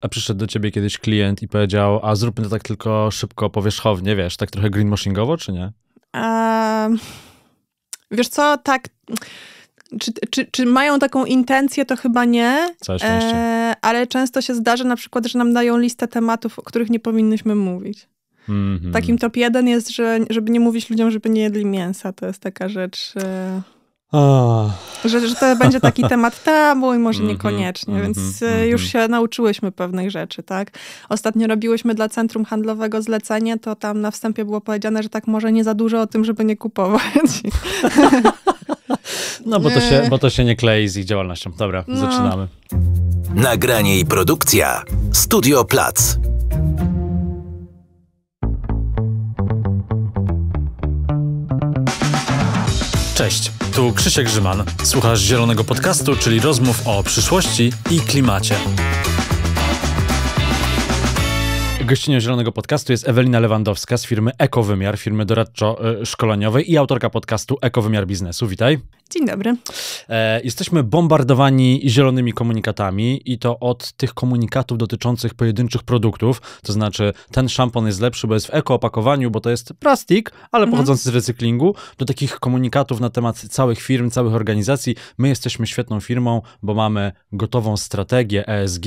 A przyszedł do ciebie kiedyś klient i powiedział, a zróbmy to tak tylko szybko, powierzchownie, wiesz, tak trochę greenwashingowo, czy nie? wiesz co, tak... Czy, czy, czy, mają taką intencję, to chyba nie. Całe szczęście. E, ale często się zdarza na przykład, że nam dają listę tematów, o których nie powinnyśmy mówić. Mm -hmm. Takim top jeden jest, że żeby nie mówić ludziom, żeby nie jedli mięsa. To jest taka rzecz. E... Że, że to będzie taki temat tabu i może mhm, niekoniecznie, mhm, więc e, mhm. już się nauczyłyśmy pewnych rzeczy, tak? Ostatnio robiłyśmy dla Centrum Handlowego zlecenie, to tam na wstępie było powiedziane, że tak może nie za dużo o tym, żeby nie kupować. No bo to, się, bo to się nie klei z ich działalnością. Dobra, no. zaczynamy. Nagranie i produkcja Studio Plac. Cześć tu Krzysiek Grzyman. Słuchasz Zielonego Podcastu, czyli rozmów o przyszłości i klimacie. Gościnią Zielonego Podcastu jest Ewelina Lewandowska z firmy Ekowymiar, firmy doradczo-szkoleniowej e, i autorka podcastu Ekowymiar Biznesu. Witaj. Dzień dobry. E, jesteśmy bombardowani zielonymi komunikatami i to od tych komunikatów dotyczących pojedynczych produktów, to znaczy ten szampon jest lepszy, bo jest w ekoopakowaniu, bo to jest plastik, ale mhm. pochodzący z recyklingu, do takich komunikatów na temat całych firm, całych organizacji. My jesteśmy świetną firmą, bo mamy gotową strategię ESG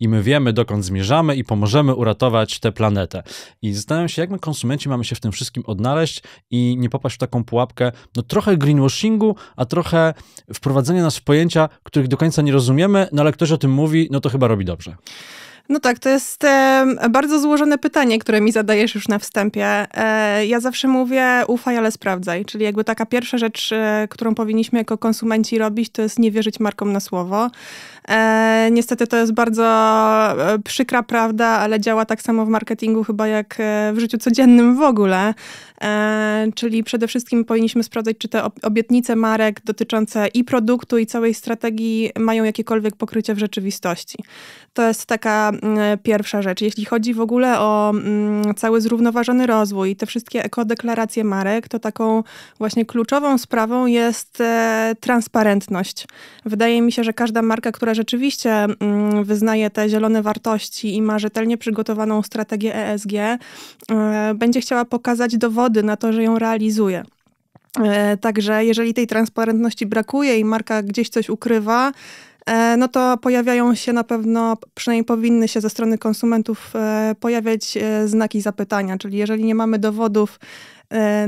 i my wiemy, dokąd zmierzamy i pomożemy uratować tę planetę. I zastanawiam się, jak my konsumenci mamy się w tym wszystkim odnaleźć i nie popaść w taką pułapkę, no trochę greenwashingu, a trochę wprowadzenie nas w pojęcia, których do końca nie rozumiemy, no ale ktoś o tym mówi, no to chyba robi dobrze. No tak, to jest e, bardzo złożone pytanie, które mi zadajesz już na wstępie. E, ja zawsze mówię ufaj, ale sprawdzaj. Czyli jakby taka pierwsza rzecz, e, którą powinniśmy jako konsumenci robić, to jest nie wierzyć markom na słowo. E, niestety to jest bardzo e, przykra prawda, ale działa tak samo w marketingu chyba jak e, w życiu codziennym w ogóle. E, czyli przede wszystkim powinniśmy sprawdzać, czy te obietnice marek dotyczące i produktu, i całej strategii mają jakiekolwiek pokrycie w rzeczywistości. To jest taka mm, pierwsza rzecz. Jeśli chodzi w ogóle o mm, cały zrównoważony rozwój te wszystkie ekodeklaracje marek, to taką właśnie kluczową sprawą jest e, transparentność. Wydaje mi się, że każda marka, która rzeczywiście mm, wyznaje te zielone wartości i ma rzetelnie przygotowaną strategię ESG, e, będzie chciała pokazać dowody na to, że ją realizuje. E, także jeżeli tej transparentności brakuje i marka gdzieś coś ukrywa, e, no to pojawiają się na pewno, przynajmniej powinny się ze strony konsumentów pojawiać znaki zapytania. Czyli jeżeli nie mamy dowodów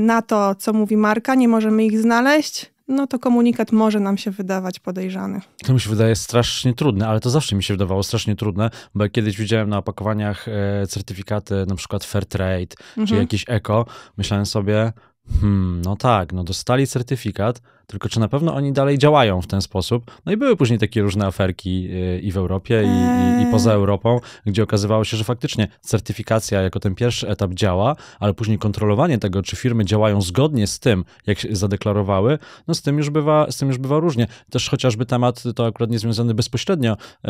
na to, co mówi marka, nie możemy ich znaleźć, no to komunikat może nam się wydawać podejrzany. To mi się wydaje strasznie trudne, ale to zawsze mi się wydawało strasznie trudne, bo jak kiedyś widziałem na opakowaniach e, certyfikaty na przykład Fairtrade mhm. czy jakieś Eco, myślałem sobie, hmm, no tak, no dostali certyfikat, tylko czy na pewno oni dalej działają w ten sposób? No i były później takie różne aferki y, i w Europie, i, i, i eee. poza Europą, gdzie okazywało się, że faktycznie certyfikacja jako ten pierwszy etap działa, ale później kontrolowanie tego, czy firmy działają zgodnie z tym, jak się zadeklarowały, no z tym już bywa, z tym już bywa różnie. Też chociażby temat to akurat nie związany bezpośrednio, e, e,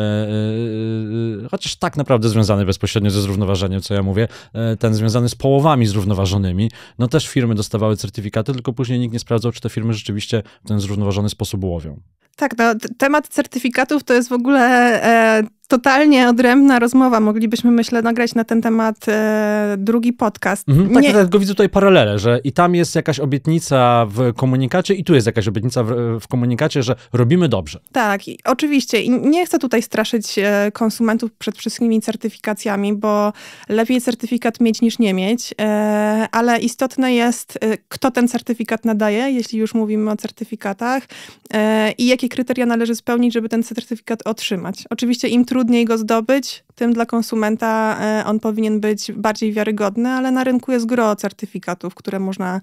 e chociaż tak naprawdę związany bezpośrednio ze zrównoważeniem, co ja mówię, e, ten związany z połowami zrównoważonymi, no też firmy dostawały certyfikaty, tylko później nikt nie sprawdzał, czy te firmy rzeczywiście w ten zrównoważony sposób łowią. Tak, no, temat certyfikatów to jest w ogóle e, totalnie odrębna rozmowa. Moglibyśmy, myślę, nagrać na ten temat e, drugi podcast. Mhm, tak, Nie... dlatego tak, widzę tutaj paralele, że i tam jest jakaś obietnica w komunikacie i tu jest jakaś obietnica w, w komunikacie, że robimy dobrze. Tak, i, oczywiście. I nie chcę tutaj straszyć e, konsumentów przed wszystkimi certyfikacjami, bo lepiej certyfikat mieć niż nie mieć, e, ale istotne jest, e, kto ten certyfikat nadaje, jeśli już mówimy o certyfikatach e, i jakie jakie kryteria należy spełnić, żeby ten certyfikat otrzymać. Oczywiście im trudniej go zdobyć, tym dla konsumenta e, on powinien być bardziej wiarygodny, ale na rynku jest gro certyfikatów, które można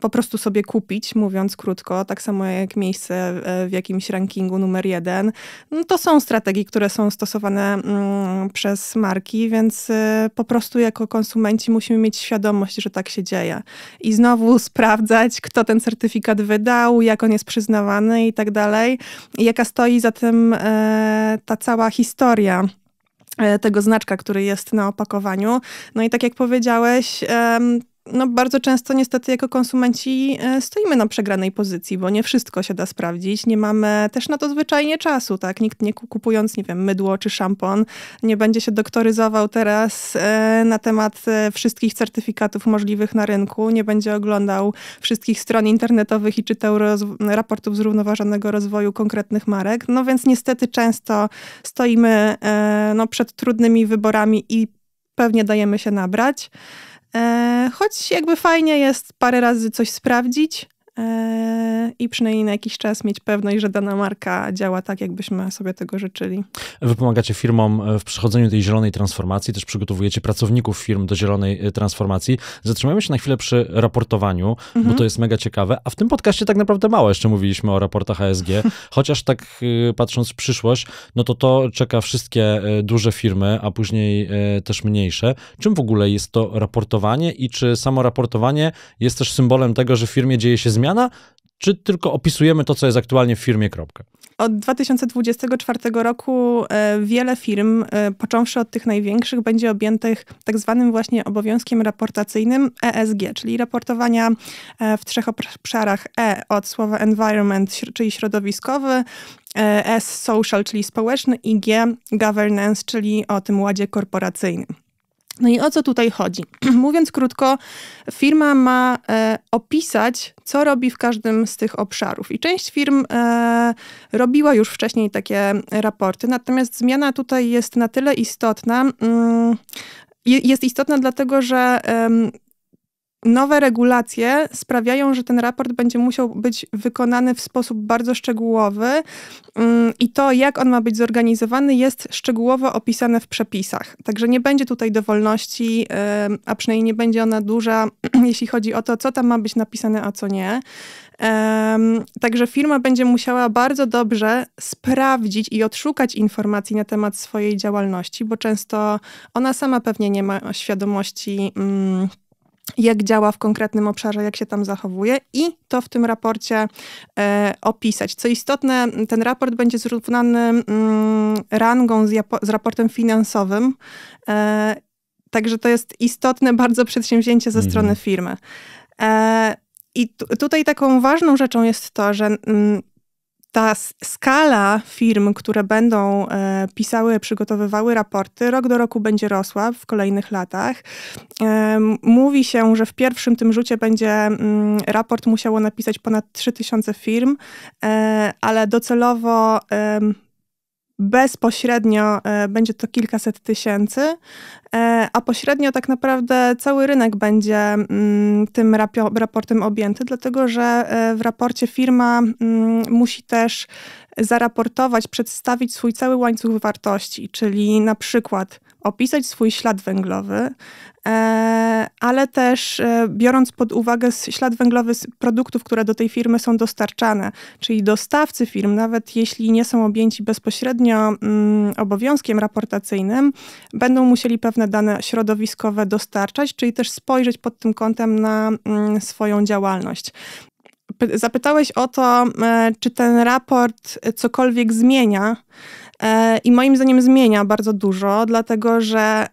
po prostu sobie kupić, mówiąc krótko, tak samo jak miejsce e, w jakimś rankingu numer jeden. No to są strategie, które są stosowane mm, przez marki, więc e, po prostu jako konsumenci musimy mieć świadomość, że tak się dzieje. I znowu sprawdzać, kto ten certyfikat wydał, jak on jest przyznawany i tak dalej. I jaka stoi za tym e, ta cała historia E, tego znaczka, który jest na opakowaniu. No i tak jak powiedziałeś, no bardzo często niestety jako konsumenci e, stoimy na przegranej pozycji, bo nie wszystko się da sprawdzić. Nie mamy też na to zwyczajnie czasu, tak? Nikt nie kupując, nie wiem, mydło czy szampon, nie będzie się doktoryzował teraz e, na temat e, wszystkich certyfikatów możliwych na rynku, nie będzie oglądał wszystkich stron internetowych i czytał raportów zrównoważonego rozwoju konkretnych marek. No więc niestety często stoimy no, przed trudnymi wyborami i pewnie dajemy się nabrać. E, choć jakby fajnie jest parę razy coś sprawdzić, Yy, i przynajmniej na jakiś czas mieć pewność, że dana marka działa tak, jakbyśmy sobie tego życzyli. Wy pomagacie firmom e, w przechodzeniu tej zielonej transformacji, też przygotowujecie pracowników firm do zielonej e, transformacji. Zatrzymajmy się na chwilę przy raportowaniu, mhm. bo to jest mega ciekawe, a w tym podcaście tak naprawdę mało jeszcze mówiliśmy o raportach ASG, chociaż tak e, patrząc w przyszłość, no to to czeka wszystkie duże firmy, a później też mniejsze. Czym w ogóle jest to raportowanie i czy samo raportowanie jest też symbolem tego, że w firmie dzieje się zmiana, zmiana, czy tylko opisujemy to, co jest aktualnie w firmie, kropka? Od 2024 roku e, wiele firm, e, począwszy od tych największych, będzie objętych tak zwanym właśnie obowiązkiem raportacyjnym ESG, czyli raportowania e, w trzech obszarach E od słowa environment, czyli środowiskowy, S social, czyli społeczny i G governance, czyli o tym ładzie korporacyjnym. No i o co tutaj chodzi? Mówiąc krótko, firma ma e, opisać, co robi w każdym z tych obszarów. I część firm e, robiła już wcześniej takie raporty, natomiast zmiana tutaj jest na tyle istotna, mm, jest istotna dlatego, że Nowe regulacje sprawiają, że ten raport będzie musiał być wykonany w sposób bardzo szczegółowy mm, i to, jak on ma być zorganizowany, jest szczegółowo opisane w przepisach. Także nie będzie tutaj dowolności, a przynajmniej nie będzie ona duża, jeśli chodzi o to, co tam ma być napisane, a co nie. Także firma będzie musiała bardzo dobrze sprawdzić i odszukać informacji na temat swojej działalności, bo często ona sama pewnie nie ma świadomości mm, jak działa w konkretnym obszarze, jak się tam zachowuje i to w tym raporcie e, opisać. Co istotne, ten raport będzie zrównany mm, rangą z, z, raportem finansowym. E, także to jest istotne bardzo przedsięwzięcie ze mhm. strony firmy. E, i tutaj taką ważną rzeczą jest to, że mm, ta skala firm, które będą e, pisały, przygotowywały raporty, rok do roku będzie rosła w kolejnych latach. Mówi się, że w pierwszym tym rzucie będzie mm, raport musiało napisać ponad 3000 firm, e, ale docelowo bezpośrednio e, będzie to kilkaset tysięcy, e, a pośrednio tak naprawdę cały rynek będzie mm, tym raportem objęty, dlatego że e, w raporcie firma mm, musi też zaraportować, przedstawić swój cały łańcuch wartości, czyli na przykład opisać swój ślad węglowy, e, ale też e, biorąc pod uwagę ślad węglowy z produktów, które do tej firmy są dostarczane, czyli dostawcy firm, nawet jeśli nie są objęci bezpośrednio mm, obowiązkiem raportacyjnym, będą musieli pewne dane środowiskowe dostarczać, czyli też spojrzeć pod tym kątem na mm, swoją działalność zapytałeś o to, e, czy ten raport cokolwiek zmienia. E, i moim zdaniem zmienia bardzo dużo, dlatego że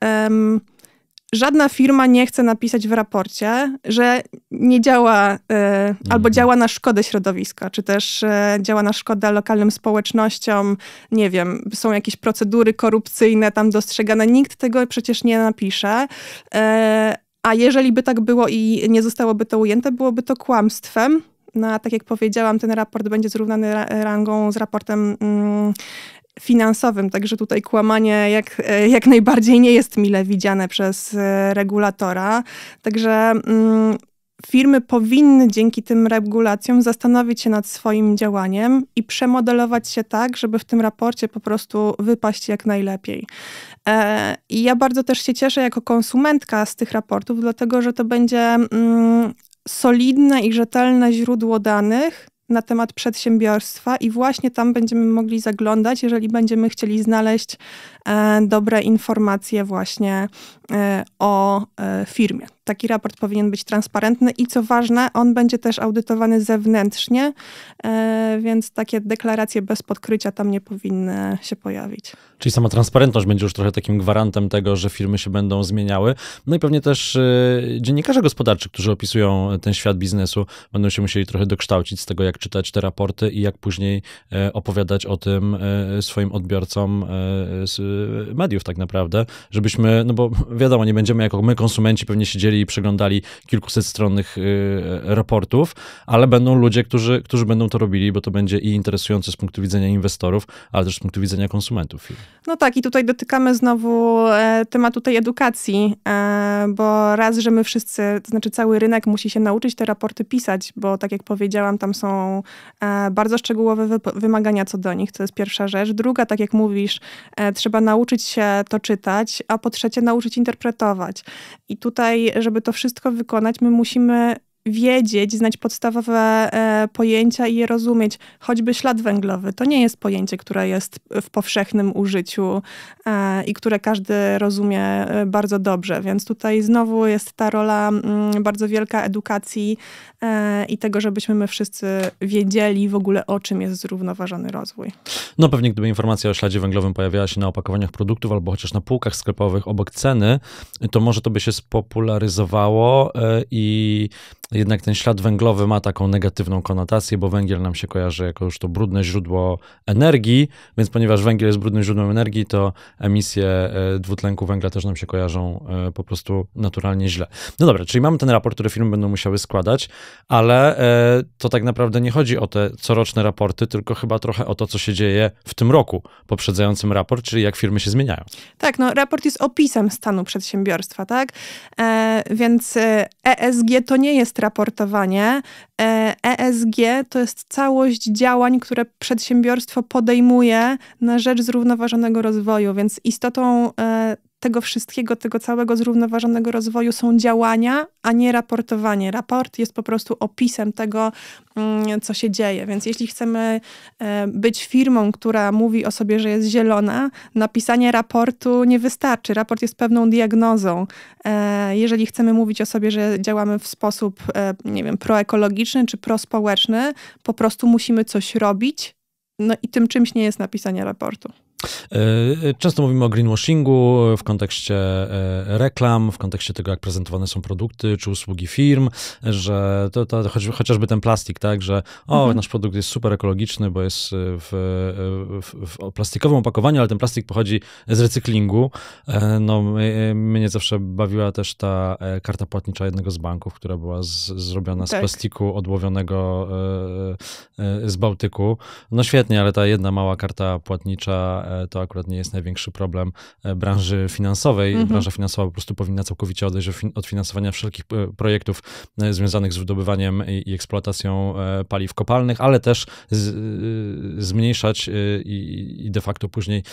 żadna firma nie chce napisać w raporcie, że nie działa y, albo działa na szkodę środowiska, czy też y, działa na szkodę lokalnym społecznościom, nie wiem, są jakieś procedury korupcyjne tam dostrzegane. Nikt tego przecież nie napisze. Y, a jeżeli by tak było i nie zostałoby to ujęte, byłoby to kłamstwem. No, a tak jak powiedziałam, ten raport będzie zrównany rangą z raportem mm, finansowym, także tutaj kłamanie jak, e, jak najbardziej nie jest mile widziane przez e, regulatora. Także mm, firmy powinny dzięki tym regulacjom zastanowić się nad swoim działaniem i przemodelować się tak, żeby w tym raporcie po prostu wypaść jak najlepiej. E, I ja bardzo też się cieszę jako konsumentka z tych raportów, dlatego że to będzie mm, solidne i rzetelne źródło danych na temat przedsiębiorstwa i właśnie tam będziemy mogli zaglądać, jeżeli będziemy chcieli znaleźć E, dobre informacje właśnie e, o e, firmie. Taki raport powinien być transparentny i co ważne, on będzie też audytowany zewnętrznie, więc takie deklaracje bez podkrycia tam nie powinny się pojawić. Czyli sama transparentność będzie już trochę takim gwarantem tego, że firmy się będą zmieniały. No i pewnie też dziennikarze gospodarczy, którzy opisują ten świat biznesu, będą się musieli trochę dokształcić z tego, jak czytać te raporty i jak później opowiadać o tym swoim odbiorcom Y, mediów tak naprawdę, żebyśmy, no bo wiadomo, nie będziemy jako my konsumenci pewnie siedzieli i przeglądali kilkuset stronnych y, raportów, ale będą ludzie, którzy, którzy będą to robili, bo to będzie i interesujące z punktu widzenia inwestorów, ale też z punktu widzenia konsumentów. No tak, i tutaj dotykamy znowu e, tematu tej edukacji, e, bo raz, że my wszyscy, to znaczy cały rynek musi się nauczyć te raporty pisać, bo tak jak powiedziałam, tam są e, bardzo szczegółowe wymagania co do nich, to jest pierwsza rzecz. Druga, tak jak mówisz, trzeba nauczyć się to czytać, a po trzecie nauczyć interpretować. I tutaj, żeby to wszystko wykonać, my musimy wiedzieć, znać podstawowe e, pojęcia i je rozumieć. Choćby ślad węglowy to nie jest pojęcie, które jest w powszechnym użyciu e, i które każdy rozumie e, bardzo dobrze, więc tutaj znowu jest ta rola mm, bardzo wielka edukacji i tego, żebyśmy my wszyscy wiedzieli w ogóle o czym jest zrównoważony rozwój. No pewnie gdyby informacja o śladzie węglowym pojawiała się na opakowaniach produktów albo chociaż na półkach sklepowych obok ceny, to może to by się spopularyzowało i jednak ten ślad węglowy ma taką negatywną konotację, bo węgiel nam się kojarzy jako już to brudne źródło energii, więc ponieważ węgiel jest brudnym źródłem energii, to emisje e, dwutlenku węgla też nam się kojarzą e, po prostu naturalnie źle. No dobra, czyli mamy ten raport, który firmy będą musiały składać, ale e, to tak naprawdę nie chodzi o te coroczne raporty, tylko chyba trochę o to, co się dzieje w tym roku poprzedzającym raport, czyli jak firmy się zmieniają. Tak, no raport jest opisem stanu przedsiębiorstwa, tak? E, więc ESG to nie jest raportowanie. ESG e to jest całość działań, które przedsiębiorstwo podejmuje na rzecz zrównoważonego rozwoju, więc istotą e, tego wszystkiego, tego całego zrównoważonego rozwoju są działania, a nie raportowanie. Raport jest po prostu opisem tego, mm, co się dzieje. Więc jeśli chcemy e, być firmą, która mówi o sobie, że jest zielona, napisanie raportu nie wystarczy. Raport jest pewną diagnozą. E, jeżeli chcemy mówić o sobie, że działamy w sposób, e, nie wiem, proekologiczny czy prospołeczny, po prostu musimy coś robić. No i tym czymś nie jest napisanie raportu. E, często mówimy o greenwashingu e, w kontekście e, reklam, w kontekście tego, jak prezentowane są produkty czy usługi firm, że to, to chociażby ten plastik, tak, że o, mhm. nasz produkt jest super ekologiczny, bo jest w, w, w, plastikowym opakowaniu, ale ten plastik pochodzi z recyklingu. No, mnie zawsze bawiła też ta karta płatnicza jednego z banków, która była z, zrobiona tak. z plastiku odłowionego z Bałtyku. No świetnie, ale ta jedna mała karta płatnicza to akurat nie jest największy problem e, branży finansowej. Mhm. Branża finansowa po prostu powinna całkowicie odejść od finansowania wszelkich e, projektów e, związanych z wydobywaniem i eksploatacją paliw kopalnych, ale też z, zmniejszać i de facto później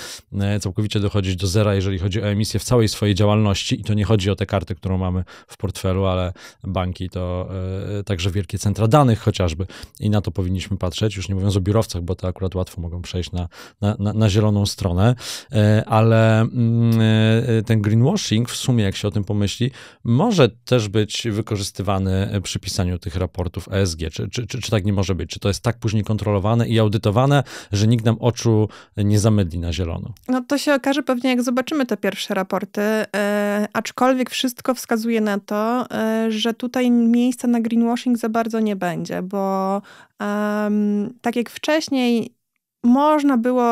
całkowicie dochodzić do zera, jeżeli chodzi o emisję w całej swojej działalności. I to nie chodzi o tę kartę, którą mamy w portfelu, ale banki to także wielkie centra danych chociażby. I na to powinniśmy patrzeć, już nie mówiąc o biurowcach, bo to akurat łatwo mogą przejść na, na, na, na zieloną stronę, e, ale mm, e, ten greenwashing w sumie, jak się o tym pomyśli, może też być wykorzystywany przy pisaniu tych raportów ESG. Czy, czy, czy, czy tak nie może być? Czy to jest tak później kontrolowane i audytowane, że nikt nam oczu nie zamydli na zielono? No to się okaże pewnie, jak zobaczymy te pierwsze raporty, e, aczkolwiek wszystko wskazuje na to, e, że tutaj miejsca na greenwashing za bardzo nie będzie, bo um, tak jak wcześniej można było,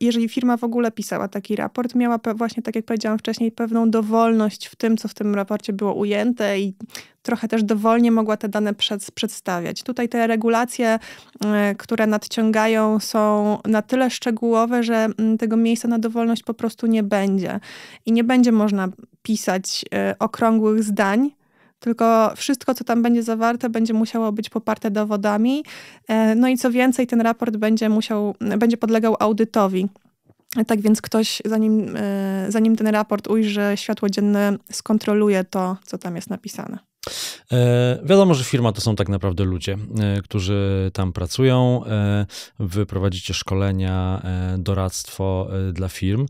jeżeli firma w ogóle pisała taki raport, miała właśnie, tak jak powiedziałam wcześniej, pewną dowolność w tym, co w tym raporcie było ujęte i trochę też dowolnie mogła te dane przed, przedstawiać. Tutaj te regulacje, e, które nadciągają, są na tyle szczegółowe, że mm, tego miejsca na dowolność po prostu nie będzie. I nie będzie można pisać e, okrągłych zdań, tylko wszystko, co tam będzie zawarte, będzie musiało być poparte dowodami. E, no i co więcej, ten raport będzie musiał, będzie podlegał audytowi. Tak więc ktoś, zanim, e, zanim ten raport ujrzy światło dzienne, skontroluje to, co tam jest napisane. E, wiadomo, że firma to są tak naprawdę ludzie, e, którzy tam pracują. E, wy prowadzicie szkolenia, doradztwo dla firm.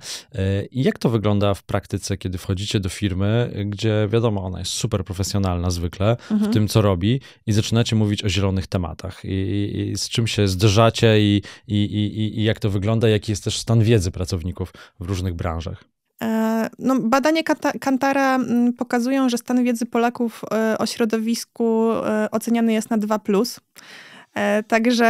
I jak to wygląda w praktyce, kiedy wchodzicie do firmy, gdzie wiadomo, ona jest super profesjonalna zwykle mhm. w tym, co robi, i zaczynacie mówić o zielonych tematach? I, i, i z czym się zderzacie, i, i jak to wygląda, jaki jest też stan wiedzy pracowników w różnych branżach? E, no, badania Kantara mm, pokazują, że stan wiedzy Polaków e, o środowisku e, oceniany jest na 2+. E, także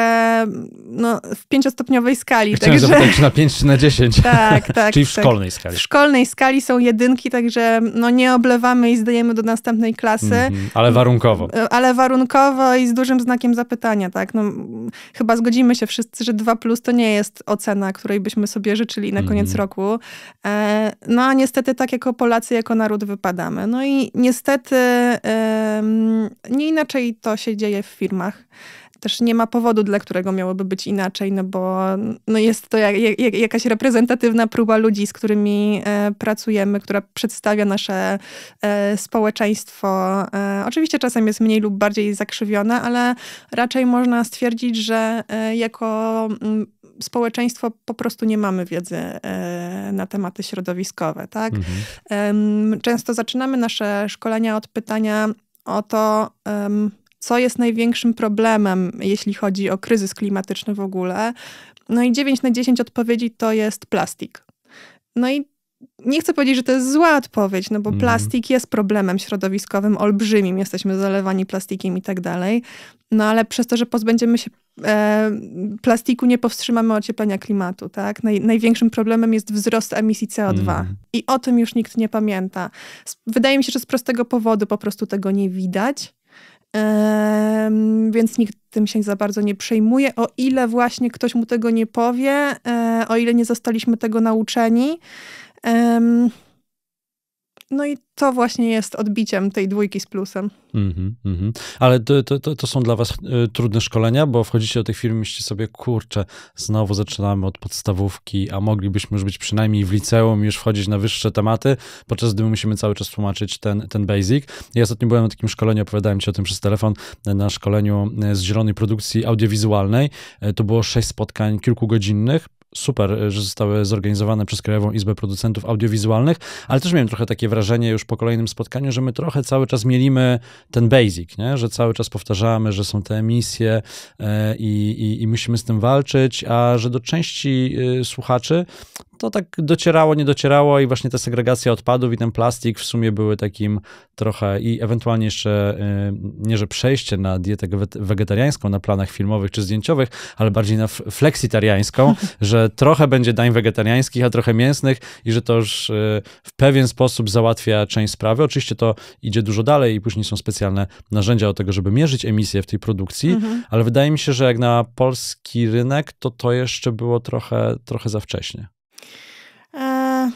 no, w pięciostopniowej skali. Ja chciałem także... zapytać, czy na 5 czy na 10. Tak, tak. Czyli w tak. szkolnej skali. W szkolnej skali są jedynki, także no, nie oblewamy i zdajemy do następnej klasy. Mm -hmm. ale warunkowo. E, ale warunkowo i z dużym znakiem zapytania, tak. No, chyba zgodzimy się wszyscy, że 2 plus to nie jest ocena, której byśmy sobie życzyli na koniec mm -hmm. roku. E, no a niestety tak jako Polacy, jako naród wypadamy. No i niestety e, nie inaczej to się dzieje w firmach też nie ma powodu, dla którego miałoby być inaczej, no bo no jest to jak, jak, jakaś reprezentatywna próba ludzi, z którymi e, pracujemy, która przedstawia nasze e, społeczeństwo. E, oczywiście czasem jest mniej lub bardziej zakrzywione, ale raczej można stwierdzić, że e, jako m, mm, społeczeństwo po prostu nie mamy wiedzy e, na tematy środowiskowe. Tak? Mhm. Często zaczynamy nasze szkolenia od pytania o to, co jest największym problemem, jeśli chodzi o kryzys klimatyczny w ogóle. No i 9 na 10 odpowiedzi to jest plastik. No i nie chcę powiedzieć, że to jest zła odpowiedź, no bo mm. plastik jest problemem środowiskowym olbrzymim, jesteśmy zalewani plastikiem i tak dalej. No ale przez to, że pozbędziemy się e, plastiku, nie powstrzymamy ocieplenia klimatu, tak? Naj, największym problemem jest wzrost emisji CO2 mm. i o tym już nikt nie pamięta. Wydaje mi się, że z prostego powodu po prostu tego nie widać więc nikt tym się za bardzo nie przejmuje, o ile właśnie ktoś mu tego nie powie, e, o ile nie zostaliśmy tego nauczeni. No i to właśnie jest odbiciem tej dwójki z plusem. Mm -hmm, mm -hmm. Ale to, to, to, są dla was y, trudne szkolenia, bo wchodzicie do tych firm i myślicie sobie, kurczę, znowu zaczynamy od podstawówki, a moglibyśmy już być przynajmniej w liceum, już wchodzić na wyższe tematy, podczas gdy my musimy cały czas tłumaczyć ten, ten basic. Ja ostatnio byłem na takim szkoleniu, opowiadałem ci o tym przez telefon, na szkoleniu e, z zielonej produkcji audiowizualnej. E, to było sześć spotkań kilkugodzinnych, super, e, że zostały zorganizowane przez Krajową Izbę Producentów Audiowizualnych, ale też miałem trochę takie wrażenie już po kolejnym spotkaniu, że my trochę cały czas mielimy ten basic, nie? że cały czas powtarzamy, że są te emisje e, i, i, i musimy z tym walczyć, a że do części e, słuchaczy to tak docierało, nie docierało i właśnie ta segregacja odpadów i ten plastik w sumie były takim trochę i ewentualnie jeszcze y, nie, że przejście na dietę wegetariańską na planach filmowych czy zdjęciowych, ale bardziej na fleksitariańską, że trochę będzie dań wegetariańskich, a trochę mięsnych i że to już y, w pewien sposób załatwia część sprawy. Oczywiście to idzie dużo dalej i później są specjalne narzędzia do tego, żeby mierzyć emisję w tej produkcji, mhm. ale wydaje mi się, że jak na polski rynek, to to jeszcze było trochę, trochę za wcześnie. Eee,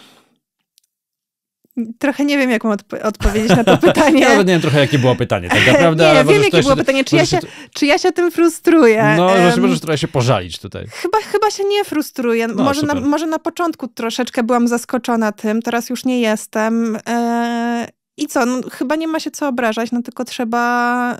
trochę nie wiem, jaką odp odpowiedzieć na to pytanie. Ja nawet nie wiem trochę, jakie było pytanie, tak naprawdę. nie, wiem, jakie było się, pytanie. Czy ja, się, czy ja się tym frustruję? No, um, możesz trochę się pożalić tutaj. Chyba, chyba się nie frustruję. No, może, na, może na początku troszeczkę byłam zaskoczona tym, teraz już nie jestem. Eee, i co, no, chyba nie ma się co obrażać, no tylko trzeba...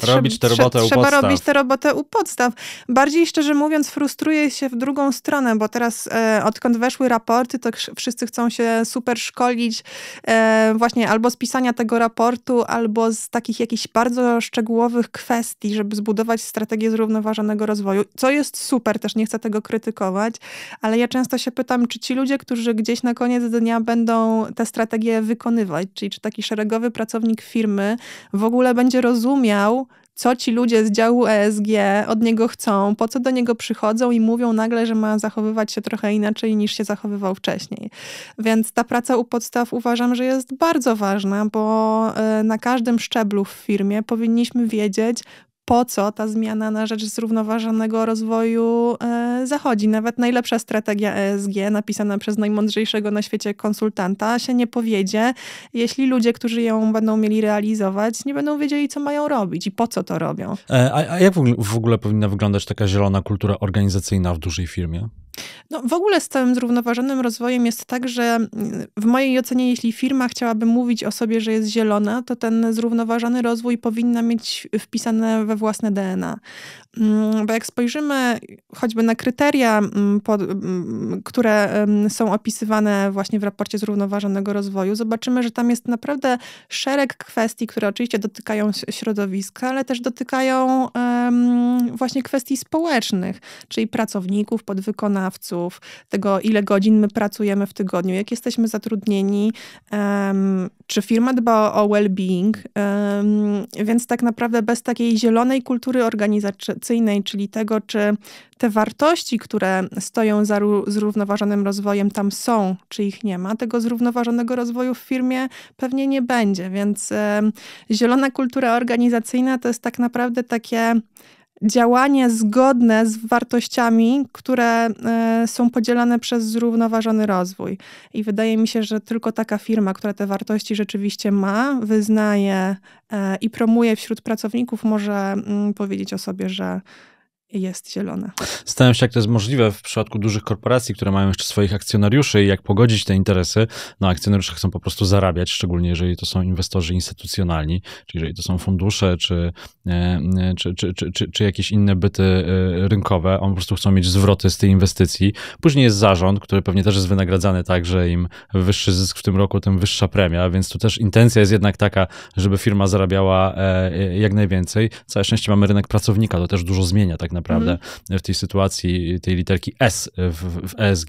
Yy, robić tę robotę trze, u trzeba podstaw. robić tę robotę u podstaw. Bardziej szczerze mówiąc frustruję się w drugą stronę, bo teraz yy, odkąd weszły raporty, to wszyscy chcą się super szkolić yy, właśnie albo z pisania tego raportu, albo z takich jakichś bardzo szczegółowych kwestii, żeby zbudować strategię zrównoważonego rozwoju, co jest super, też nie chcę tego krytykować, ale ja często się pytam, czy ci ludzie, którzy gdzieś na koniec dnia będą tę strategię wykonywać, czyli czy taki szeregowy pracownik firmy w ogóle będzie rozumiał, co ci ludzie z działu ESG od niego chcą, po co do niego przychodzą i mówią nagle, że ma zachowywać się trochę inaczej niż się zachowywał wcześniej. Więc ta praca u podstaw uważam, że jest bardzo ważna, bo e, na każdym szczeblu w firmie powinniśmy wiedzieć, po co ta zmiana na rzecz zrównoważonego rozwoju e, zachodzi. Nawet najlepsza strategia ESG, napisana przez najmądrzejszego na świecie konsultanta, się nie powiedzie, jeśli ludzie, którzy ją będą mieli realizować, nie będą wiedzieli, co mają robić i po co to robią. E, a, a jak w ogóle powinna wyglądać taka zielona kultura organizacyjna w dużej firmie? No, w ogóle z całym zrównoważonym rozwojem jest tak, że mm, w mojej ocenie, jeśli firma chciałaby mówić o sobie, że jest zielona, to ten zrównoważony rozwój powinna mieć wpisane we własne DNA. Mm, bo jak spojrzymy choćby na kryteria, mm, pod, mm, które są opisywane właśnie w raporcie zrównoważonego rozwoju, zobaczymy, że tam jest naprawdę szereg kwestii, które oczywiście dotykają środowiska, ale też dotykają um, właśnie kwestii społecznych, czyli pracowników, podwykonawców, tego ile godzin my pracujemy w tygodniu, jak jesteśmy zatrudnieni, um, czy firma dba o well-being, um, więc tak naprawdę bez takiej zielonej kultury organizacyjnej edukacyjnej, czyli tego, czy te wartości, które stoją za zrównoważonym rozwojem, tam są, czy ich nie ma. Tego zrównoważonego rozwoju w firmie pewnie nie będzie, więc zielona kultura organizacyjna to jest tak naprawdę takie działanie zgodne z wartościami, które e, są podzielane przez zrównoważony rozwój. I wydaje mi się, że tylko taka firma, która te wartości rzeczywiście ma, wyznaje e, i promuje wśród pracowników, może mm, powiedzieć o sobie, że jest zielona. Zastanawiam się, jak to jest możliwe w przypadku dużych korporacji, które mają jeszcze swoich akcjonariuszy i jak pogodzić te interesy. No, akcjonariusze chcą po prostu zarabiać, szczególnie jeżeli to są inwestorzy instytucjonalni, czyli jeżeli to są fundusze, e, e, czy, czy, czy, czy, czy jakieś inne byty e, rynkowe. On po prostu chcą mieć zwroty z tej inwestycji. Później jest zarząd, który pewnie też jest wynagradzany tak, że im wyższy zysk w tym roku, tym wyższa premia, więc tu też intencja jest jednak taka, żeby firma zarabiała jak najwięcej. Całe szczęście mamy rynek pracownika, to też dużo zmienia tak naprawdę naprawdę mm. w tej sytuacji tej literki S w, w ESG,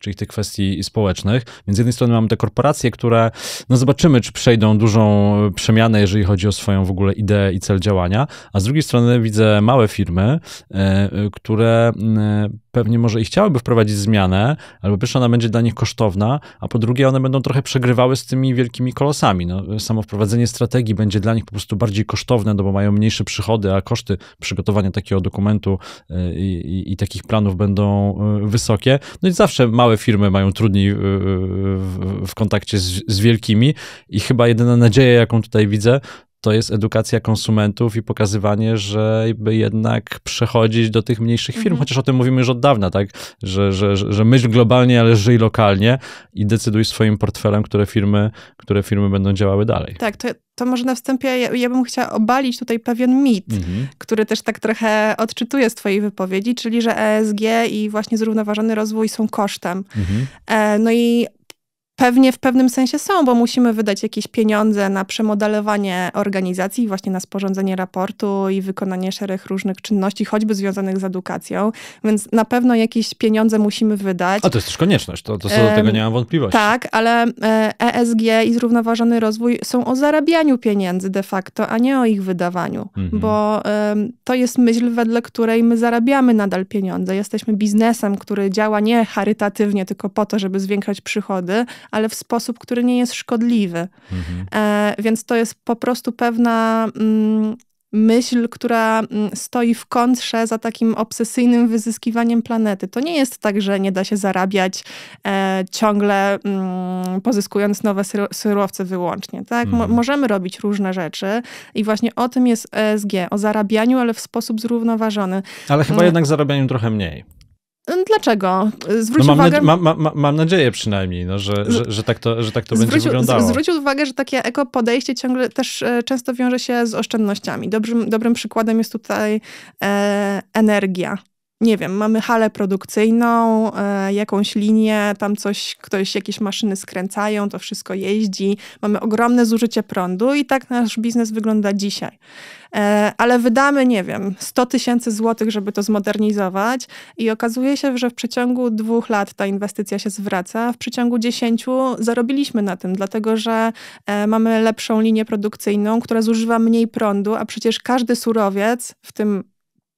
czyli tych kwestii społecznych. Więc z jednej strony mamy te korporacje, które, no zobaczymy, czy przejdą dużą przemianę, jeżeli chodzi o swoją w ogóle ideę i cel działania, a z drugiej strony widzę małe firmy, e, które e, pewnie może i chciałyby wprowadzić zmianę, albo po pierwsze ona będzie dla nich kosztowna, a po drugie one będą trochę przegrywały z tymi wielkimi kolosami. No, samo wprowadzenie strategii będzie dla nich po prostu bardziej kosztowne, no bo mają mniejsze przychody, a koszty przygotowania takiego dokumentu Y, i, i, takich planów będą y, wysokie. No i zawsze małe firmy mają trudniej y, w, w kontakcie z, z wielkimi i chyba jedyna nadzieja, jaką tutaj widzę, to jest edukacja konsumentów i pokazywanie, że by jednak przechodzić do tych mniejszych firm, mhm. chociaż o tym mówimy już od dawna, tak, że, że, że myśl globalnie, ale żyj lokalnie i decyduj swoim portfelem, które firmy, które firmy będą działały dalej. Tak, to, to może na wstępie ja, ja, bym chciała obalić tutaj pewien mit, mhm. który też tak trochę odczytuję z twojej wypowiedzi, czyli że ESG i właśnie zrównoważony rozwój są kosztem. Mhm. E, no i pewnie w pewnym sensie są, bo musimy wydać jakieś pieniądze na przemodelowanie organizacji, właśnie na sporządzenie raportu i wykonanie szereg różnych czynności, choćby związanych z edukacją, więc na pewno jakieś pieniądze musimy wydać. A to jest też konieczność, to, to co do tego nie mam wątpliwości. Tak, ale ESG e i zrównoważony rozwój są o zarabianiu pieniędzy de facto, a nie o ich wydawaniu, mhm. bo to jest myśl, wedle której my zarabiamy nadal pieniądze. Jesteśmy biznesem, który działa nie charytatywnie, tylko po to, żeby zwiększać przychody, ale w sposób, który nie jest szkodliwy. Mhm. E, więc to jest po prostu pewna mm, myśl, która mm, stoi w kontrze za takim obsesyjnym wyzyskiwaniem planety. To nie jest tak, że nie da się zarabiać e, ciągle mm, pozyskując nowe surowce wyłącznie. Tak? Mhm. możemy robić różne rzeczy i właśnie o tym jest ESG, o zarabianiu, ale w sposób zrównoważony. Ale chyba mm. jednak zarabianiu trochę mniej. Dlaczego? Zwróć no mam, uwagę, na, ma, ma, mam nadzieję przynajmniej, no, że, że, że tak to, że tak to będzie wyglądało. Z, zwróć uwagę, że takie eko podejście ciągle też e, często wiąże się z oszczędnościami. Dobrym, dobrym przykładem jest tutaj e, energia nie wiem, mamy halę produkcyjną, e, jakąś linię, tam coś, ktoś, jakieś maszyny skręcają, to wszystko jeździ, mamy ogromne zużycie prądu i tak nasz biznes wygląda dzisiaj. E, ale wydamy, nie wiem, 100 tysięcy złotych, żeby to zmodernizować i okazuje się, że w przeciągu dwóch lat ta inwestycja się zwraca, w przeciągu dziesięciu zarobiliśmy na tym, dlatego że e, mamy lepszą linię produkcyjną, która zużywa mniej prądu, a przecież każdy surowiec, w tym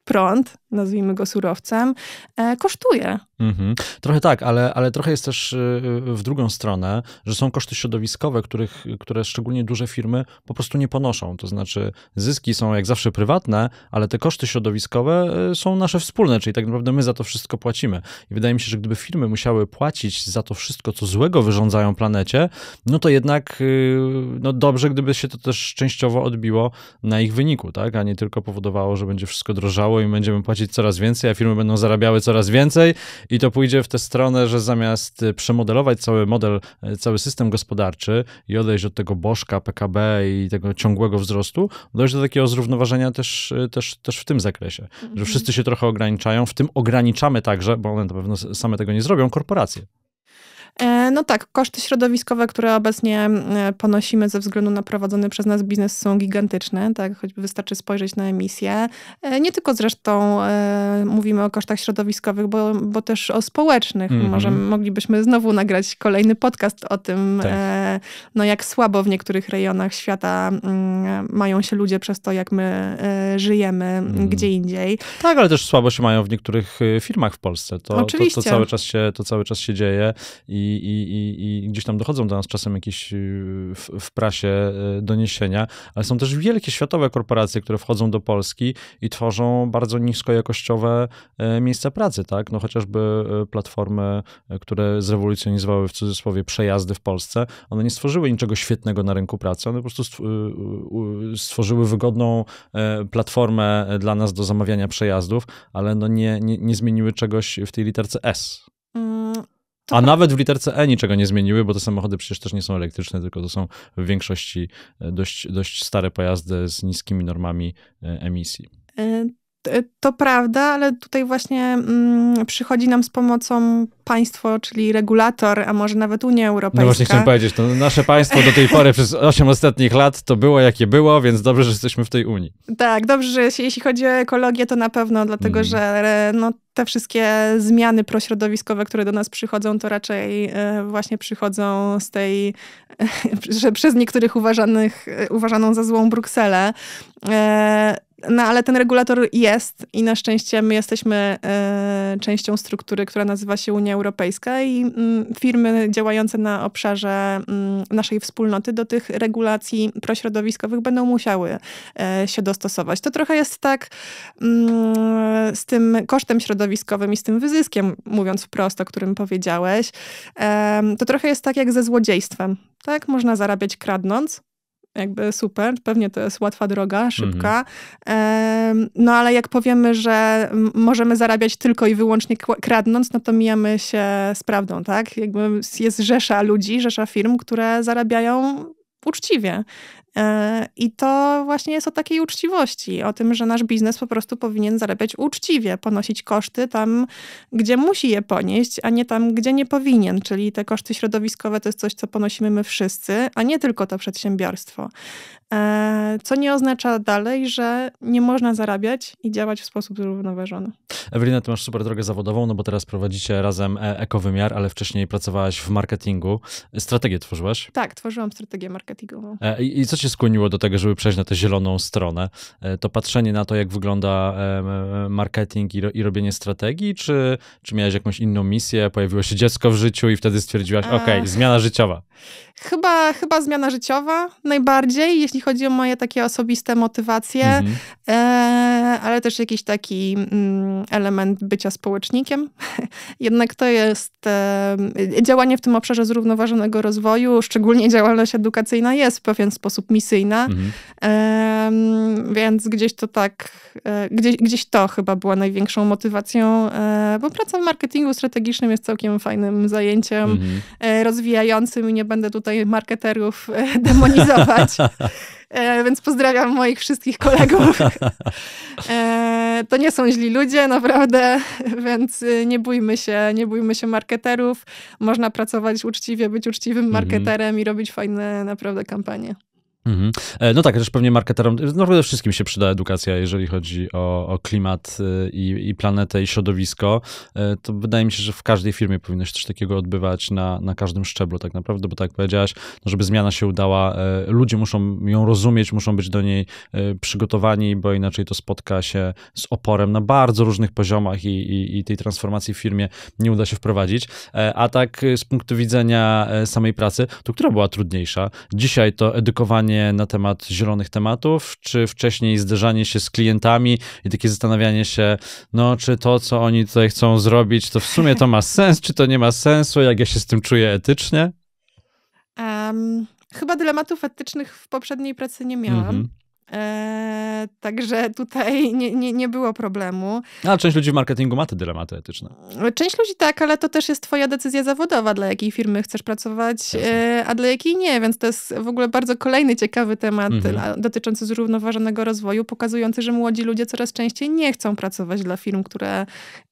prąd, nazwijmy go surowcem, e, kosztuje. Mhm. Trochę tak, ale, ale trochę jest też y, y, w drugą stronę, że są koszty środowiskowe, których, które szczególnie duże firmy po prostu nie ponoszą. To znaczy zyski są jak zawsze prywatne, ale te koszty środowiskowe y, są nasze wspólne, czyli tak naprawdę my za to wszystko płacimy. I wydaje mi się, że gdyby firmy musiały płacić za to wszystko, co złego wyrządzają planecie, no to jednak no dobrze, gdyby się to też częściowo odbiło na ich wyniku, tak? a nie tylko powodowało, że będzie wszystko drożało i będziemy płacić płacić coraz więcej, a firmy będą zarabiały coraz więcej i to pójdzie w tę stronę, że zamiast e, przemodelować cały model, e, cały system gospodarczy i odejść od tego bożka, PKB i tego ciągłego wzrostu, dojść do takiego zrównoważenia też, e, też, też w tym zakresie, że mhm. wszyscy się trochę ograniczają, w tym ograniczamy także, bo one na pewno same tego nie zrobią, korporacje. E, no tak, koszty środowiskowe, które obecnie e, ponosimy ze względu na prowadzony przez nas biznes są gigantyczne, tak, choćby wystarczy spojrzeć na emisję. E, nie tylko zresztą mówimy o kosztach środowiskowych, bo, bo też o społecznych. Mm -hmm. Może moglibyśmy znowu nagrać kolejny podcast o tym, tak. no jak słabo w niektórych rejonach świata mm, mają się ludzie przez to, jak my żyjemy mm. gdzie indziej. Tak, ale też słabo się mają w niektórych firmach w Polsce. To, Oczywiście. to, to cały czas się, to cały czas się dzieje i i, i, i gdzieś tam dochodzą do nas czasem jakieś y, w, w prasie y, doniesienia, ale są też wielkie światowe korporacje, które wchodzą do Polski i tworzą bardzo niskojakościowe y, miejsca pracy, tak? No chociażby platformy, które zrewolucjonizowały w cudzysłowie przejazdy w Polsce, one nie stworzyły niczego świetnego na rynku pracy, one po prostu stworzyły wygodną e, platformę e, dla nas do zamawiania przejazdów, ale no nie, nie, nie zmieniły czegoś w tej literce S. Mm, a nawet w literce E niczego nie zmieniły, bo te samochody przecież też nie są elektryczne, tylko to są w większości e, dość, dość stare pojazdy z niskimi normami e, emisji. E, to prawda, ale tutaj właśnie mm, przychodzi nam z pomocą państwo, czyli regulator, a może nawet Unia no Europejska. No właśnie chciałem powiedzieć, to no, nasze państwo do tej pory przez 8 ostatnich lat to było jakie było, więc dobrze, że jesteśmy w tej Unii. Tak, dobrze, że jeśli chodzi o ekologię, to na pewno, dlatego mm. że e, no, te wszystkie zmiany prośrodowiskowe, które do nas przychodzą, to raczej e, właśnie przychodzą z tej, że przez niektórych uważanych, e, uważaną za złą Brukselę no ale ten regulator jest i na szczęście my jesteśmy e, częścią struktury, która nazywa się Unia Europejska i mm, firmy działające na obszarze mm, naszej wspólnoty do tych regulacji prośrodowiskowych będą musiały e, się dostosować. To trochę jest tak mm, z tym kosztem środowiskowym i z tym wyzyskiem, mówiąc wprost, o którym powiedziałeś. E, to trochę jest tak jak ze złodziejstwem. Tak, można zarabiać kradnąc, jakby super, pewnie to jest łatwa droga, szybka, mhm. no ale jak powiemy, że możemy zarabiać tylko i wyłącznie kradnąc, no to mijamy się z prawdą, tak? Jakby jest rzesza ludzi, rzesza firm, które zarabiają uczciwie. E, I to właśnie jest o takiej uczciwości, o tym, że nasz biznes po prostu powinien zarabiać uczciwie, ponosić koszty tam, gdzie musi je ponieść, a nie tam, gdzie nie powinien. Czyli te koszty środowiskowe to jest coś, co ponosimy my wszyscy, a nie tylko to przedsiębiorstwo. E, co nie oznacza dalej, że nie można zarabiać i działać w sposób zrównoważony. Ewelina, ty masz super drogę zawodową, no bo teraz prowadzicie razem e, ekowymiar, ale wcześniej pracowałaś w marketingu. Strategię tworzyłaś? Tak, tworzyłam strategię marketingową. E, I, I co cię skłoniło do tego, żeby przejść na tę zieloną stronę? To patrzenie na to, jak wygląda marketing i, ro, i robienie strategii, czy, czy miałaś jakąś inną misję, pojawiło się dziecko w życiu i wtedy stwierdziłaś, A... okej, okay, zmiana życiowa. Chyba, chyba zmiana życiowa najbardziej, jeśli chodzi o moje takie osobiste motywacje, mhm. e, ale też jakiś taki mm, element bycia społecznikiem. Jednak to jest e, działanie w tym obszarze zrównoważonego rozwoju, szczególnie działalność edukacyjna jest w pewien sposób misyjna, mhm. e, więc gdzieś to tak, e, gdzieś, gdzieś to chyba była największą motywacją, e, bo praca w marketingu strategicznym jest całkiem fajnym zajęciem, mhm. E, rozwijającym i nie będę tutaj tutaj marketerów e, demonizować. E, więc pozdrawiam moich wszystkich kolegów. E, to nie są źli ludzie, naprawdę, więc nie bójmy się, nie bójmy się marketerów. Można pracować uczciwie, być uczciwym mhm. marketerem i robić fajne naprawdę kampanie. Mhm. E, no tak, też pewnie marketerom, naprawdę no wszystkim się przyda edukacja, jeżeli chodzi o, o klimat e, i, i, planetę i środowisko. E, to wydaje mi się, że w każdej firmie powinno się coś takiego odbywać na, na każdym szczeblu tak naprawdę, bo tak jak powiedziałaś, no żeby zmiana się udała, ludzie muszą ją rozumieć, muszą być do niej przygotowani, bo inaczej to spotka się z oporem na bardzo różnych poziomach i, i, i tej transformacji w firmie nie uda się wprowadzić. A tak z punktu widzenia samej pracy, to która była trudniejsza? Dzisiaj to edukowanie na temat zielonych tematów, czy wcześniej zderzanie się z klientami i takie zastanawianie się, no czy to, co oni tutaj chcą zrobić, to w sumie to ma sens, czy to nie ma sensu, jak ja się z tym czuję etycznie? Um, chyba dylematów etycznych w poprzedniej pracy nie miałam. Mhm. Eee, także tutaj nie, nie, nie było problemu. A część ludzi w marketingu ma te dylematy etyczne. Część ludzi tak, ale to też jest twoja decyzja zawodowa, dla jakiej firmy chcesz pracować, eee, a dla jakiej nie, więc to jest w ogóle bardzo kolejny ciekawy temat mhm. dotyczący zrównoważonego rozwoju, pokazujący, że młodzi ludzie coraz częściej nie chcą pracować dla firm, które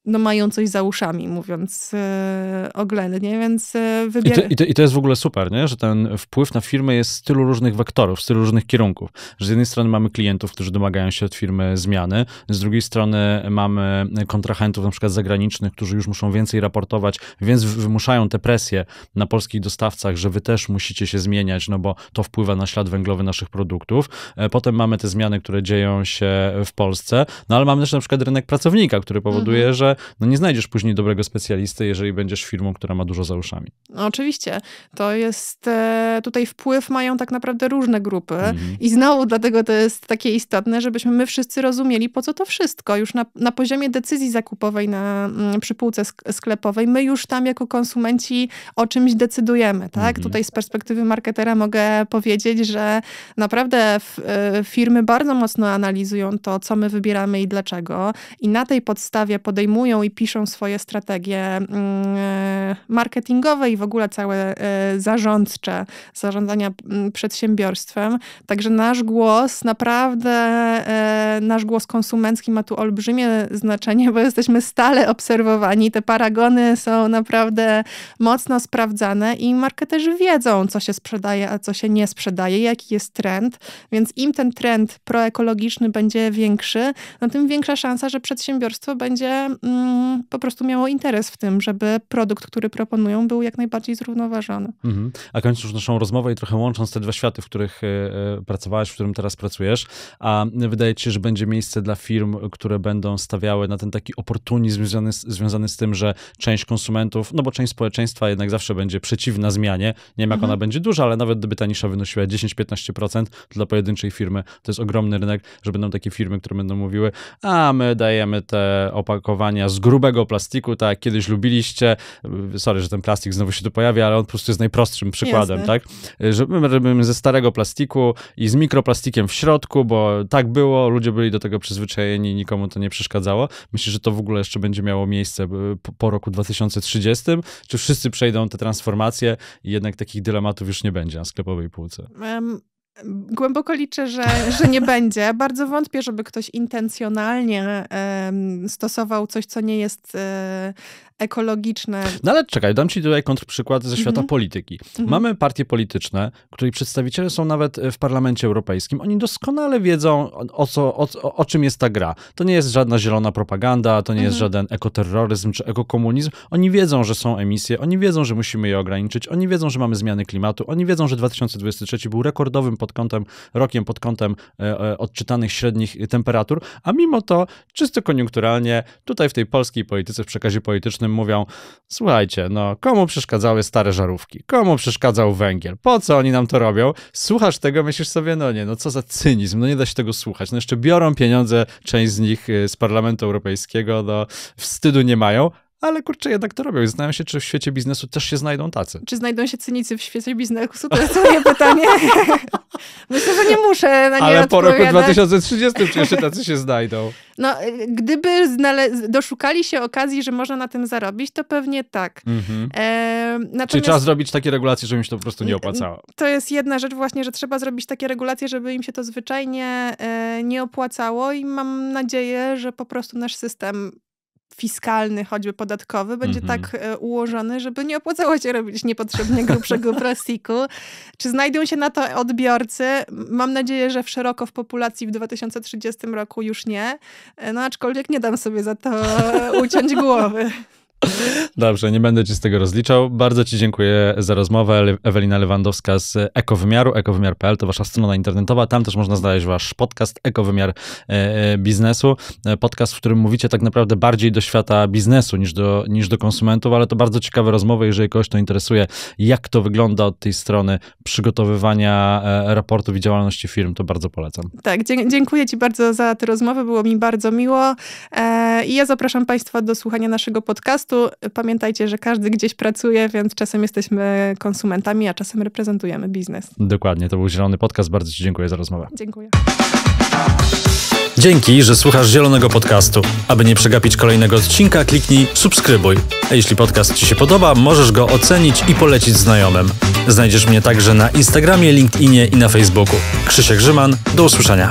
no mają coś za uszami, mówiąc yy, oględnie, więc yy, I, I, I, to jest w ogóle super, nie? że ten wpływ na firmę jest z tylu różnych wektorów, z tylu różnych kierunków. Że z jednej strony mamy klientów, którzy domagają się od firmy zmiany, z drugiej strony mamy kontrahentów na przykład zagranicznych, którzy już muszą więcej raportować, więc wymuszają te presje na polskich dostawcach, że wy też musicie się zmieniać, no bo to wpływa na ślad węglowy naszych produktów. E, potem mamy te zmiany, które dzieją się w Polsce, no ale mamy też na przykład rynek pracownika, który powoduje, mhm. że no nie znajdziesz później dobrego specjalisty, jeżeli będziesz firmą, która ma dużo za uszami. No, oczywiście. To jest, e, tutaj wpływ mają tak naprawdę różne grupy mhm. i znowu dlatego to jest takie istotne, żebyśmy my wszyscy rozumieli, po co to wszystko. Już na, na poziomie decyzji zakupowej na, mm, przy półce sklepowej, my już tam jako konsumenci o czymś decydujemy, tak? Mhm. Tutaj z perspektywy marketera mogę powiedzieć, że naprawdę e, firmy bardzo mocno analizują to, co my wybieramy i dlaczego i na tej podstawie podejmują planują i piszą swoje strategie mm, e, marketingowe i w ogóle całe e, zarządcze, zarządzania mm, przedsiębiorstwem. Także nasz głos, naprawdę e, nasz głos konsumencki ma tu olbrzymie znaczenie, bo jesteśmy stale obserwowani. Te paragony są naprawdę mocno sprawdzane i marketerzy wiedzą, co się sprzedaje, a co się nie sprzedaje, jaki jest trend, więc im ten trend proekologiczny będzie większy, no tym większa szansa, że przedsiębiorstwo będzie Mm, po prostu miało interes w tym, żeby produkt, który proponują, był jak najbardziej zrównoważony. Mhm. A kończąc naszą rozmowę i trochę łącząc te dwa światy, w których e, e, pracowałeś, w którym teraz pracujesz, a wydaje ci się, że będzie miejsce dla firm, które będą stawiały na ten taki oportunizm związany z, związany z tym, że część konsumentów, no bo część społeczeństwa jednak zawsze będzie przeciwna zmianie. Nie wiem, jak mhm. ona będzie duża, ale nawet gdyby ta nisza wynosiła 10-15% dla pojedynczej firmy, to jest ogromny rynek, że będą takie firmy, które będą mówiły, a my dajemy te opakowania ubrania z grubego plastiku, tak jak kiedyś lubiliście. Sorry, że ten plastik znowu się tu pojawia, ale on po prostu jest najprostszym przykładem, tak? Że my robimy ze starego plastiku i z mikroplastikiem w środku, bo tak było, ludzie byli do tego przyzwyczajeni, nikomu to nie przeszkadzało. Myślę, że to w ogóle jeszcze będzie miało miejsce e, po roku 2030? Czy wszyscy przejdą te transformacje, i jednak takich dylematów już nie będzie na sklepowej półce? Um Głęboko liczę, że, że nie będzie. Bardzo wątpię, żeby ktoś intencjonalnie stosował coś, co nie jest e, ekologiczne. No ale czekaj, dam ci tutaj kontrprzykład ze świata mm -hmm. polityki. Mm -hmm. Mamy partie polityczne, których przedstawiciele są nawet e, w Parlamencie Europejskim. Oni doskonale wiedzą, o, co, o, o, czym jest ta gra. To nie jest żadna zielona propaganda, to nie mm -hmm. jest mhm. żaden ekoterroryzm czy ekokomunizm. Oni wiedzą, że są emisje, oni wiedzą, że musimy je ograniczyć, oni wiedzą, że mamy zmiany klimatu, oni wiedzą, że 2023 był rekordowym pod kątem, rokiem pod kątem e, e, odczytanych średnich temperatur, a mimo to czysto koniunkturalnie tutaj w tej polskiej polityce, w przekazie politycznym mówią: Słuchajcie, no komu przeszkadzały stare żarówki? Komu przeszkadzał węgiel? Po co oni nam to robią? Słuchasz tego, myślisz sobie, no nie, no co za cynizm, no nie da się tego słuchać. No jeszcze biorą pieniądze, część z nich y, z Parlamentu Europejskiego, no wstydu nie mają, ale kurczę, jednak to robią. Znają się, czy w świecie biznesu też się znajdą tacy. Czy znajdą się cynicy w świecie biznesu? To jest moje pytanie. Myślę, że nie muszę na nie Ale po roku 2030 czy jeszcze tacy się znajdą? No, gdyby doszukali się okazji, że można na tym zarobić, to pewnie tak. Mhm. E, natomiast... Czyli trzeba zrobić takie regulacje, żeby im się to po prostu nie opłacało. To jest jedna rzecz właśnie, że trzeba zrobić takie regulacje, żeby im się to zwyczajnie e, nie opłacało i mam nadzieję, że po prostu nasz system fiskalny, choćby podatkowy, będzie mm -hmm. tak e, ułożony, żeby nie opłacało się robić niepotrzebnie grubszego plastiku. Czy znajdą się na to odbiorcy? Mam nadzieję, że w szeroko w populacji w 2030 roku już nie, e, no aczkolwiek nie dam sobie za to uciąć głowy. Dobrze, nie będę ci z tego rozliczał. Bardzo ci dziękuję za rozmowę. Ewelina Lewandowska z Ekowymiaru, ekowymiar.pl to wasza strona internetowa. Tam też można znaleźć wasz podcast Ekowymiar e, e, Biznesu. E, podcast, w którym mówicie tak naprawdę bardziej do świata biznesu niż do, niż do konsumentów, ale to bardzo ciekawe rozmowy, jeżeli kogoś to interesuje, jak to wygląda od tej strony przygotowywania raportów i działalności firm, to bardzo polecam. Tak, dziękuję ci bardzo za tę rozmowę, było mi bardzo miło i ja zapraszam państwa do słuchania naszego podcastu prostu pamiętajcie, że każdy gdzieś pracuje, więc czasem jesteśmy konsumentami, a czasem reprezentujemy biznes. Dokładnie, to był Zielony Podcast. Bardzo Ci dziękuję za rozmowę. Dziękuję. Dzięki, że słuchasz Zielonego Podcastu. Aby nie przegapić kolejnego odcinka, kliknij subskrybuj. A jeśli podcast Ci się podoba, możesz go ocenić i polecić znajomym. Znajdziesz mnie także na Instagramie, LinkedInie i na Facebooku. Krzysiek Grzyman, do usłyszenia.